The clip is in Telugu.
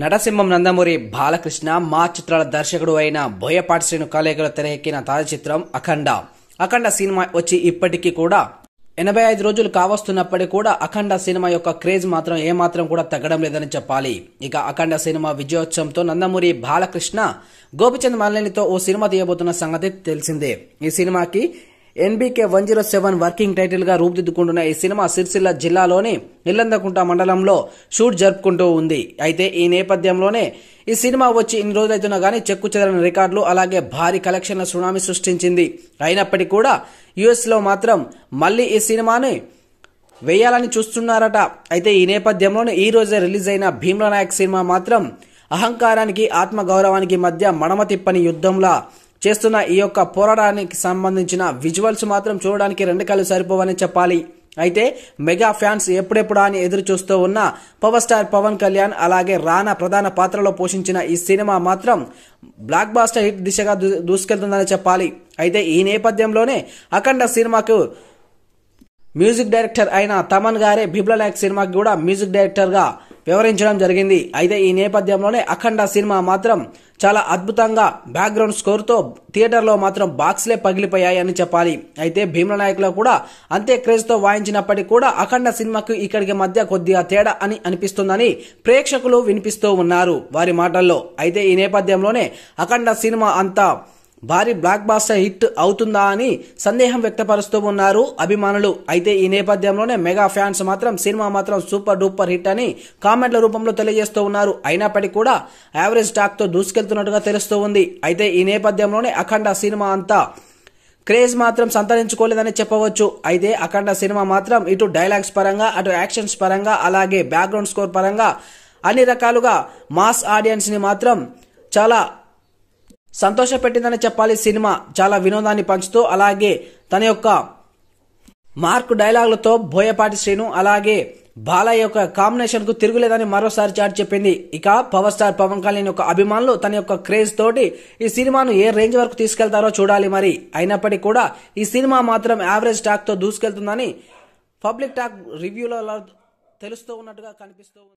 నరసింహం నందమూరి బాలకృష్ణ మా చిత్రాల దర్శకుడు అయిన బోయపాటి శ్రీను కాలేకలు తెరకెక్కిన తాజా చిత్రం అఖండ అఖండ సినిమా వచ్చి ఇప్పటికీ కూడా ఎనభై ఐదు రోజులు కావస్తున్నప్పటికీ కూడా అఖండ సినిమా యొక్క క్రేజ్ మాత్రం ఏమాత్రం కూడా తగ్గడం లేదని చెప్పాలి ఇక అఖండ సినిమా విజయోత్సవంతో నందమూరి బాలకృష్ణ గోపిచంద్ మల్లెనితో ఓ సినిమా తీయబోతున్న సంగతి తెలిసిందే ఈ సినిమాకి NBK one zero seven working టైటిల్గా రూపుదిద్దుకుంటున్న ఈ సినిమా సిరిసిల్ల జిల్లాలోని నిల్లందకుంట మండలంలో షూట్ జరుపుకుంటూ ఉంది అయితే ఈ నేపథ్యంలోనే ఈ సినిమా వచ్చి ఇన్ని రోజులైతున్నా కానీ చెక్కు చెదరని రికార్డులు అలాగే భారీ కలెక్షన్ల సునామీ సృష్టించింది అయినప్పటికీ కూడా లో మాత్రం మళ్ళీ ఈ సినిమాని వేయాలని చూస్తున్నారట అయితే ఈ నేపథ్యంలోనే ఈ రోజే రిలీజ్ అయిన భీమ్లా నాయక్ సినిమా మాత్రం అహంకారానికి ఆత్మగౌరవానికి మధ్య మడమతిప్పని తిప్పని యుద్ధంలా చేస్తున్న ఈ యొక్క పోరాటానికి సంబంధించిన విజువల్స్ మాత్రం చూడడానికి రెండు కళ్ళు సరిపోవని చెప్పాలి అయితే మెగా ఫ్యాన్స్ ఎప్పుడెప్పుడా అని ఎదురు చూస్తూ ఉన్న పవర్ స్టార్ పవన్ కళ్యాణ్ అలాగే రానా ప్రధాన పాత్రలో పోషించిన ఈ సినిమా మాత్రం బ్లాక్ బాస్టర్ హిట్ దిశగా దూసుకెళ్తుందని చెప్పాలి అయితే ఈ నేపథ్యంలోనే అఖండ సినిమాకు మ్యూజిక్ డైరెక్టర్ అయిన తమన్ గారే బిబ్లనాయక్ సినిమాకి కూడా మ్యూజిక్ డైరెక్టర్గా వివరించడం జరిగింది అయితే ఈ నేపథ్యంలోనే అఖండ సినిమా మాత్రం చాలా అద్భుతంగా బ్యాక్గ్రౌండ్ స్కోర్తో థియేటర్లో మాత్రం బాక్స్లే అని చెప్పాలి అయితే భీమల నాయకులో కూడా అంతే క్రేజ్తో వాయించినప్పటికీ కూడా అఖండ సినిమాకు ఇక్కడికి మధ్య కొద్దిగా తేడా అని అనిపిస్తుందని ప్రేక్షకులు వినిపిస్తూ ఉన్నారు వారి మాటల్లో అయితే ఈ నేపథ్యంలోనే అఖండ సినిమా అంతా భారీ బ్లాక్ బాస్టర్ హిట్ అవుతుందా అని సందేహం వ్యక్తపరుస్తూ ఉన్నారు అభిమానులు అయితే ఈ నేపథ్యంలోనే మెగా ఫ్యాన్స్ మాత్రం సినిమా మాత్రం సూపర్ డూపర్ హిట్ అని కామెంట్ల రూపంలో తెలియజేస్తూ ఉన్నారు అయినప్పటికీ కూడా యావరేజ్ టాక్తో దూసుకెళ్తున్నట్టుగా తెలుస్తూ ఉంది అయితే ఈ నేపథ్యంలోనే అఖండ సినిమా అంతా క్రేజ్ మాత్రం సంతరించుకోలేదని చెప్పవచ్చు అయితే అఖండ సినిమా మాత్రం ఇటు డైలాగ్స్ పరంగా అటు యాక్షన్స్ పరంగా అలాగే బ్యాక్గ్రౌండ్ స్కోర్ పరంగా అన్ని రకాలుగా మాస్ ఆడియన్స్ని మాత్రం చాలా సంతోషపెట్టిందని చెప్పాలి సినిమా చాలా వినోదాన్ని పంచుతూ అలాగే తన యొక్క మార్క్ డైలాగులతో బోయపాటి శ్రీను అలాగే బాలయ్య యొక్క కాంబినేషన్ కు తిరుగులేదని మరోసారి చాటి చెప్పింది ఇక పవర్ స్టార్ పవన్ కళ్యాణ్ యొక్క అభిమానులు తన యొక్క క్రేజ్ తోటి ఈ సినిమాను ఏ రేంజ్ వరకు తీసుకెళ్తారో చూడాలి మరి అయినప్పటికీ కూడా ఈ సినిమా మాత్రం యావరేజ్ టాక్ తో దూసుకెళ్తుందని పబ్లిక్ టాక్ రివ్యూలో తెలుస్తూ ఉన్నట్టుగా కనిపిస్తూ